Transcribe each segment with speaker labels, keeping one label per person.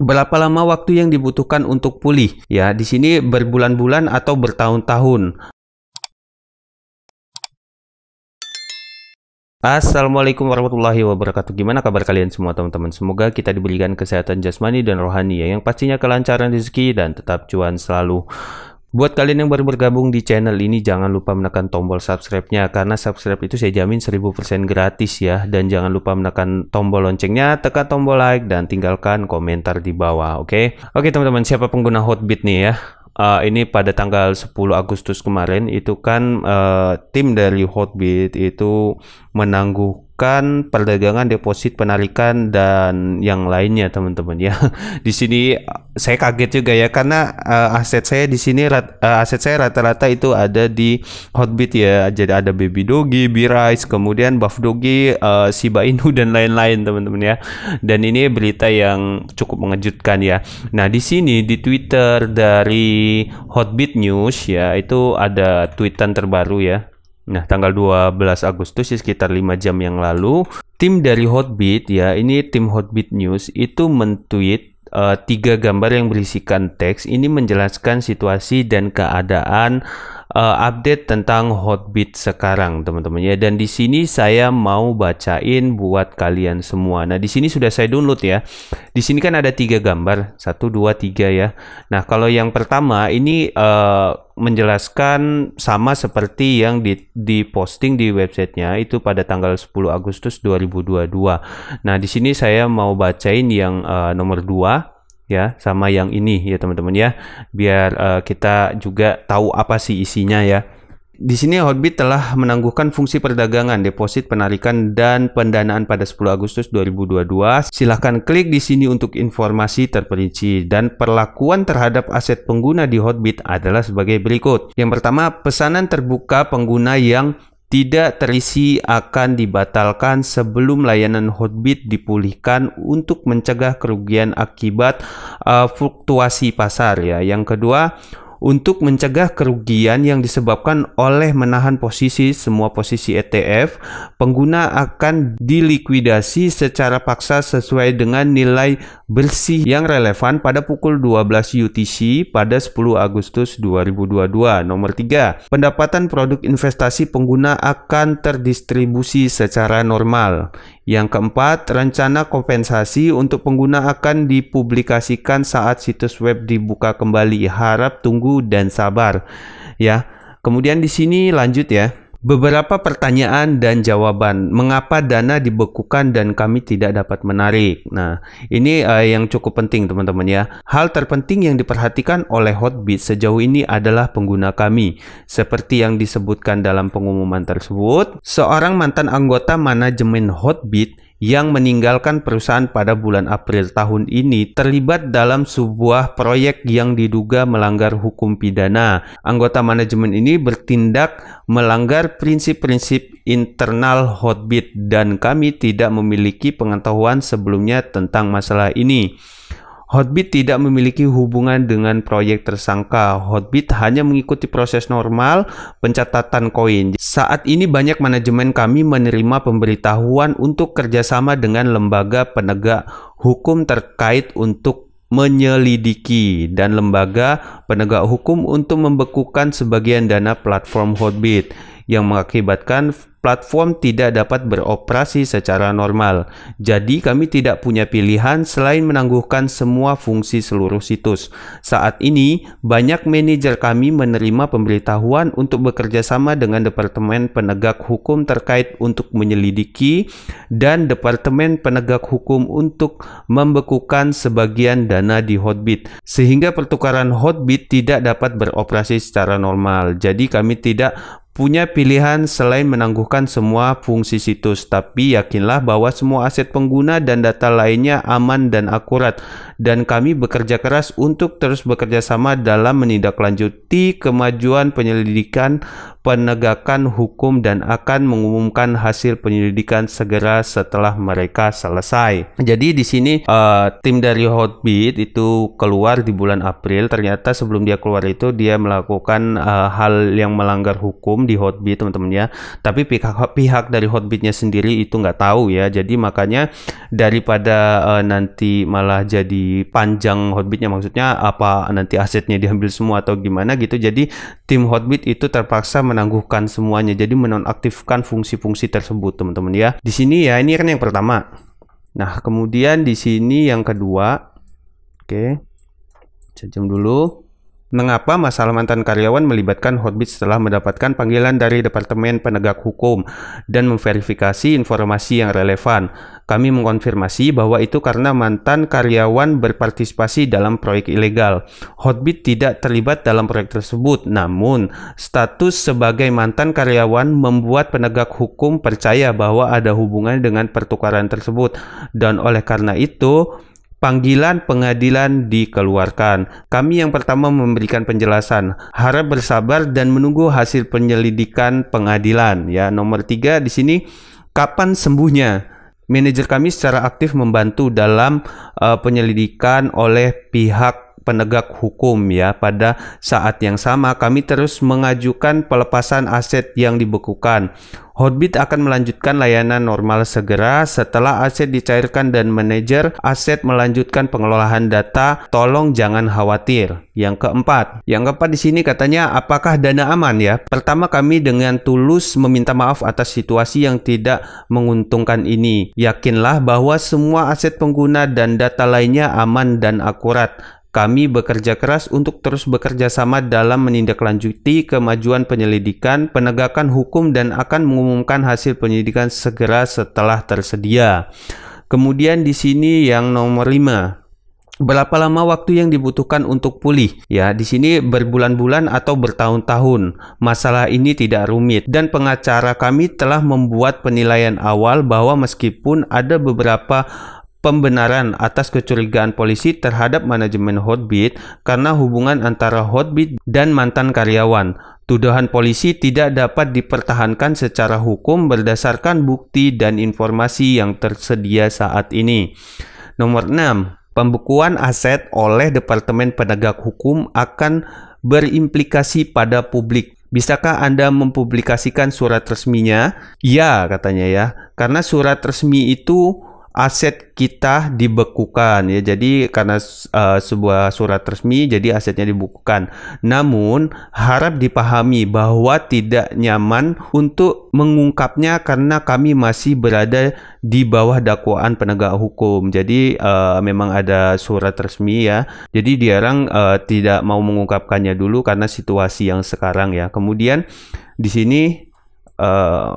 Speaker 1: berapa lama waktu yang dibutuhkan untuk pulih ya di sini berbulan-bulan atau bertahun-tahun Assalamualaikum warahmatullahi wabarakatuh. Gimana kabar kalian semua teman-teman? Semoga kita diberikan kesehatan jasmani dan rohani ya, yang pastinya kelancaran rezeki dan tetap cuan selalu. Buat kalian yang baru bergabung di channel ini jangan lupa menekan tombol subscribe-nya karena subscribe itu saya jamin 1000% gratis ya dan jangan lupa menekan tombol loncengnya, tekan tombol like dan tinggalkan komentar di bawah, oke? Okay? Oke okay, teman-teman, siapa pengguna Hotbit nih ya? Uh, ini pada tanggal 10 Agustus kemarin itu kan uh, tim dari Hotbit itu menangguh melakukan perdagangan deposit penarikan dan yang lainnya teman-teman ya. Di sini eh, saya kaget juga ya karena uh, aset saya di sini uh, aset saya rata-rata itu ada di Hotbit ya. Jadi ada Baby doggy, birais, kemudian Buff doggy, uh, Shiba Inu dan lain-lain teman-teman ya. Dan ini berita yang cukup mengejutkan ya. Nah, di sini di Twitter dari Hotbit News ya itu ada tweetan terbaru ya Nah, tanggal 12 Agustus sekitar 5 jam yang lalu, tim dari Hotbit ya, ini tim Hotbit News itu mentweet uh, tiga gambar yang berisikan teks ini menjelaskan situasi dan keadaan uh, update tentang Hotbit sekarang, teman-teman ya. Dan di sini saya mau bacain buat kalian semua. Nah, di sini sudah saya download ya. Di sini kan ada tiga gambar, satu, dua, tiga ya. Nah, kalau yang pertama ini uh, menjelaskan sama seperti yang di, di posting di websitenya itu pada tanggal 10 Agustus 2022. Nah, di sini saya mau bacain yang uh, nomor 2 ya sama yang ini ya teman-teman ya biar uh, kita juga tahu apa sih isinya ya di sini Hotbit telah menangguhkan fungsi perdagangan, deposit, penarikan, dan pendanaan pada 10 Agustus 2022. Silahkan klik di sini untuk informasi terperinci. Dan perlakuan terhadap aset pengguna di Hotbit adalah sebagai berikut. Yang pertama, pesanan terbuka pengguna yang tidak terisi akan dibatalkan sebelum layanan Hotbit dipulihkan untuk mencegah kerugian akibat uh, fluktuasi pasar ya. Yang kedua, untuk mencegah kerugian yang disebabkan oleh menahan posisi semua posisi ETF, pengguna akan dilikuidasi secara paksa sesuai dengan nilai bersih yang relevan pada pukul 12 UTC pada 10 Agustus 2022. Nomor 3, pendapatan produk investasi pengguna akan terdistribusi secara normal. Yang keempat, rencana kompensasi untuk pengguna akan dipublikasikan saat situs web dibuka kembali. Harap tunggu dan sabar. Ya. Kemudian di sini lanjut ya. Beberapa pertanyaan dan jawaban. Mengapa dana dibekukan dan kami tidak dapat menarik? Nah, ini uh, yang cukup penting teman-teman ya. Hal terpenting yang diperhatikan oleh Hotbit sejauh ini adalah pengguna kami. Seperti yang disebutkan dalam pengumuman tersebut, seorang mantan anggota manajemen Hotbit yang meninggalkan perusahaan pada bulan April tahun ini terlibat dalam sebuah proyek yang diduga melanggar hukum pidana. Anggota manajemen ini bertindak melanggar prinsip-prinsip internal Hotbit dan kami tidak memiliki pengetahuan sebelumnya tentang masalah ini. Hotbit tidak memiliki hubungan dengan proyek tersangka. Hotbit hanya mengikuti proses normal pencatatan koin. Saat ini banyak manajemen kami menerima pemberitahuan untuk kerjasama dengan lembaga penegak hukum terkait untuk menyelidiki dan lembaga penegak hukum untuk membekukan sebagian dana platform Hotbit yang mengakibatkan platform tidak dapat beroperasi secara normal. Jadi kami tidak punya pilihan selain menangguhkan semua fungsi seluruh situs. Saat ini, banyak manajer kami menerima pemberitahuan untuk bekerja sama dengan Departemen Penegak Hukum terkait untuk menyelidiki dan Departemen Penegak Hukum untuk membekukan sebagian dana di Hotbit. Sehingga pertukaran Hotbit tidak dapat beroperasi secara normal. Jadi kami tidak punya pilihan selain menangguhkan semua fungsi situs, tapi yakinlah bahwa semua aset pengguna dan data lainnya aman dan akurat. Dan kami bekerja keras untuk terus bekerja sama dalam menindaklanjuti kemajuan penyelidikan, penegakan hukum, dan akan mengumumkan hasil penyelidikan segera setelah mereka selesai. Jadi di sini uh, tim dari Hotbit itu keluar di bulan April. Ternyata sebelum dia keluar itu dia melakukan uh, hal yang melanggar hukum hukum di Hotbit teman-teman ya. Tapi pihak pihak dari Hotbitnya sendiri itu nggak tahu ya. Jadi makanya daripada uh, nanti malah jadi panjang Hotbitnya maksudnya apa nanti asetnya diambil semua atau gimana gitu. Jadi tim Hotbit itu terpaksa menangguhkan semuanya. Jadi menonaktifkan fungsi-fungsi tersebut teman-teman ya. Di sini ya ini kan yang pertama. Nah kemudian di sini yang kedua. Oke. Okay. jam dulu. Mengapa masalah mantan karyawan melibatkan Hotbit setelah mendapatkan panggilan dari Departemen Penegak Hukum dan memverifikasi informasi yang relevan? Kami mengkonfirmasi bahwa itu karena mantan karyawan berpartisipasi dalam proyek ilegal. Hotbit tidak terlibat dalam proyek tersebut, namun status sebagai mantan karyawan membuat penegak hukum percaya bahwa ada hubungan dengan pertukaran tersebut. Dan oleh karena itu, panggilan pengadilan dikeluarkan. Kami yang pertama memberikan penjelasan, harap bersabar dan menunggu hasil penyelidikan pengadilan. Ya, nomor tiga di sini kapan sembuhnya. Manajer kami secara aktif membantu dalam uh, penyelidikan oleh pihak penegak hukum ya. Pada saat yang sama kami terus mengajukan pelepasan aset yang dibekukan. Hotbit akan melanjutkan layanan normal segera setelah aset dicairkan dan manajer aset melanjutkan pengelolaan data. Tolong jangan khawatir. Yang keempat, yang keempat di sini katanya apakah dana aman ya? Pertama kami dengan tulus meminta maaf atas situasi yang tidak menguntungkan ini. Yakinlah bahwa semua aset pengguna dan data lainnya aman dan akurat. Kami bekerja keras untuk terus bekerja sama dalam menindaklanjuti kemajuan penyelidikan, penegakan hukum, dan akan mengumumkan hasil penyelidikan segera setelah tersedia. Kemudian di sini yang nomor 5, Berapa lama waktu yang dibutuhkan untuk pulih? Ya, di sini berbulan-bulan atau bertahun-tahun. Masalah ini tidak rumit dan pengacara kami telah membuat penilaian awal bahwa meskipun ada beberapa pembenaran atas kecurigaan polisi terhadap manajemen Hotbit karena hubungan antara Hotbit dan mantan karyawan. Tuduhan polisi tidak dapat dipertahankan secara hukum berdasarkan bukti dan informasi yang tersedia saat ini. Nomor 6, pembekuan aset oleh Departemen Penegak Hukum akan berimplikasi pada publik. Bisakah Anda mempublikasikan surat resminya? Ya, katanya ya. Karena surat resmi itu aset kita dibekukan ya. Jadi karena uh, sebuah surat resmi jadi asetnya dibekukan. Namun harap dipahami bahwa tidak nyaman untuk mengungkapnya karena kami masih berada di bawah dakwaan penegak hukum. Jadi uh, memang ada surat resmi ya. Jadi diarang uh, eh, tidak mau mengungkapkannya dulu karena situasi yang sekarang ya. Kemudian di sini Eh,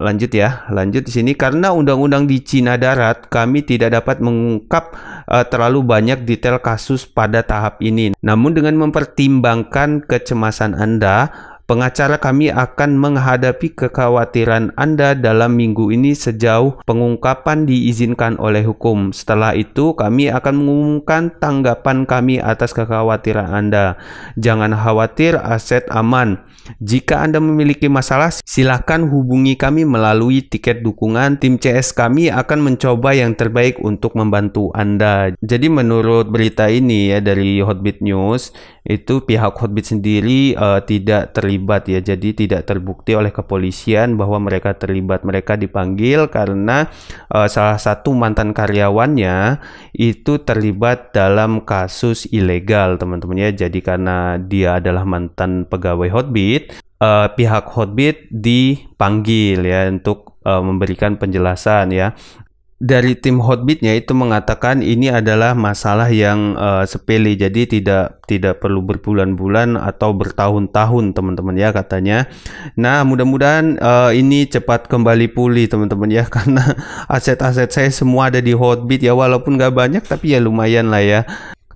Speaker 1: lanjut ya, lanjut di sini karena undang-undang di Cina Darat kami tidak dapat mengungkap uh, terlalu banyak detail kasus pada tahap ini. Namun dengan mempertimbangkan kecemasan Anda, Pengacara kami akan menghadapi kekhawatiran Anda dalam minggu ini sejauh pengungkapan diizinkan oleh hukum. Setelah itu, kami akan mengumumkan tanggapan kami atas kekhawatiran Anda. Jangan khawatir, aset aman. Jika Anda memiliki masalah, silakan hubungi kami melalui tiket dukungan. Tim CS kami akan mencoba yang terbaik untuk membantu Anda. Jadi menurut berita ini ya dari Hotbit News, itu pihak Hotbit sendiri uh, tidak terlibat terlibat ya. Jadi tidak terbukti oleh kepolisian bahwa mereka terlibat. Mereka dipanggil karena uh, salah satu mantan karyawannya itu terlibat dalam kasus ilegal, teman-teman ya. Jadi karena dia adalah mantan pegawai Hotbit, uh, pihak Hotbit dipanggil ya untuk eh, memberikan penjelasan ya dari tim Hotbitnya itu mengatakan ini adalah masalah yang uh, sepele jadi tidak tidak perlu berbulan-bulan atau bertahun-tahun teman-teman ya katanya. Nah mudah-mudahan uh, ini cepat kembali pulih teman-teman ya karena aset-aset saya semua ada di Hotbit ya walaupun nggak banyak tapi ya lumayan lah ya.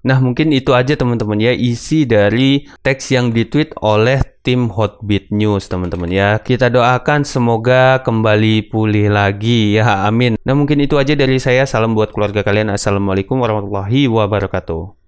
Speaker 1: Nah mungkin itu aja teman-teman ya isi dari teks yang ditweet oleh tim Hotbit News teman-teman ya. Kita doakan semoga kembali pulih lagi ya amin. Nah mungkin itu aja dari saya. Salam buat keluarga kalian. Assalamualaikum warahmatullahi wabarakatuh.